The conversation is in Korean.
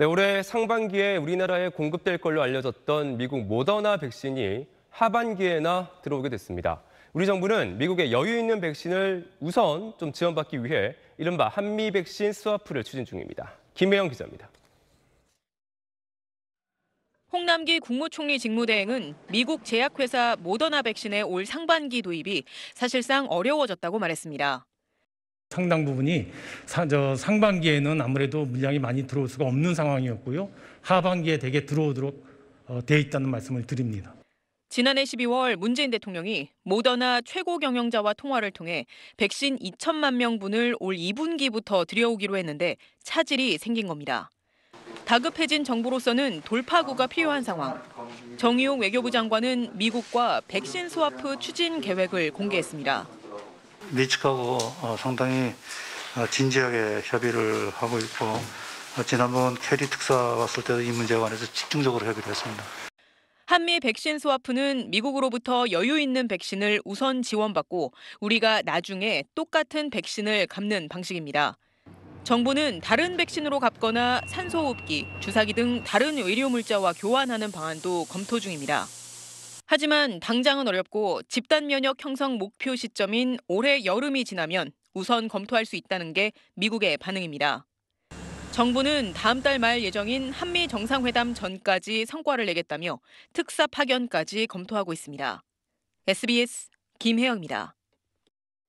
네, 올해 상반기에 우리나라에 공급될 걸로 알려졌던 미국 모더나 백신이 하반기에나 들어오게 됐습니다. 우리 정부는 미국의 여유 있는 백신을 우선 좀 지원받기 위해 이른바 한미 백신 스와프를 추진 중입니다. 김혜영 기자입니다. 홍남기 국무총리 직무대행은 미국 제약회사 모더나 백신의 올 상반기 도입이 사실상 어려워졌다고 말했습니다. 상당 부분이 상반기에는 아무래도 물량이 많이 들어올 수가 없는 상황이었고요. 하반기에 되게 들어오도록 어, 돼 있다는 말씀을 드립니다. 지난해 12월 문재인 대통령이 모더나 최고 경영자와 통화를 통해 백신 2천만 명분을 올 2분기부터 들여오기로 했는데 차질이 생긴 겁니다. 다급해진 정부로서는 돌파구가 필요한 상황. 정의용 외교부 장관은 미국과 백신 스와프 추진 계획을 공개했습니다. 미측하고 어, 상당히 어, 진지하게 협의를 하고 있고 어, 지난번 캐리 특사 왔을 때도 이 문제에 관해서 집중적으로 협의를 했습니다. 한미 백신 스와프는 미국으로부터 여유 있는 백신을 우선 지원받고 우리가 나중에 똑같은 백신을 갚는 방식입니다. 정부는 다른 백신으로 갚거나 산소호흡기, 주사기 등 다른 의료물자와 교환하는 방안도 검토 중입니다. 하지만 당장은 어렵고 집단 면역 형성 목표 시점인 올해 여름이 지나면 우선 검토할 수 있다는 게 미국의 반응입니다. 정부는 다음 달 말 예정인 한미 정상회담 전까지 성과를 내겠다며 특사 파견까지 검토하고 있습니다. SBS 김혜영입니다.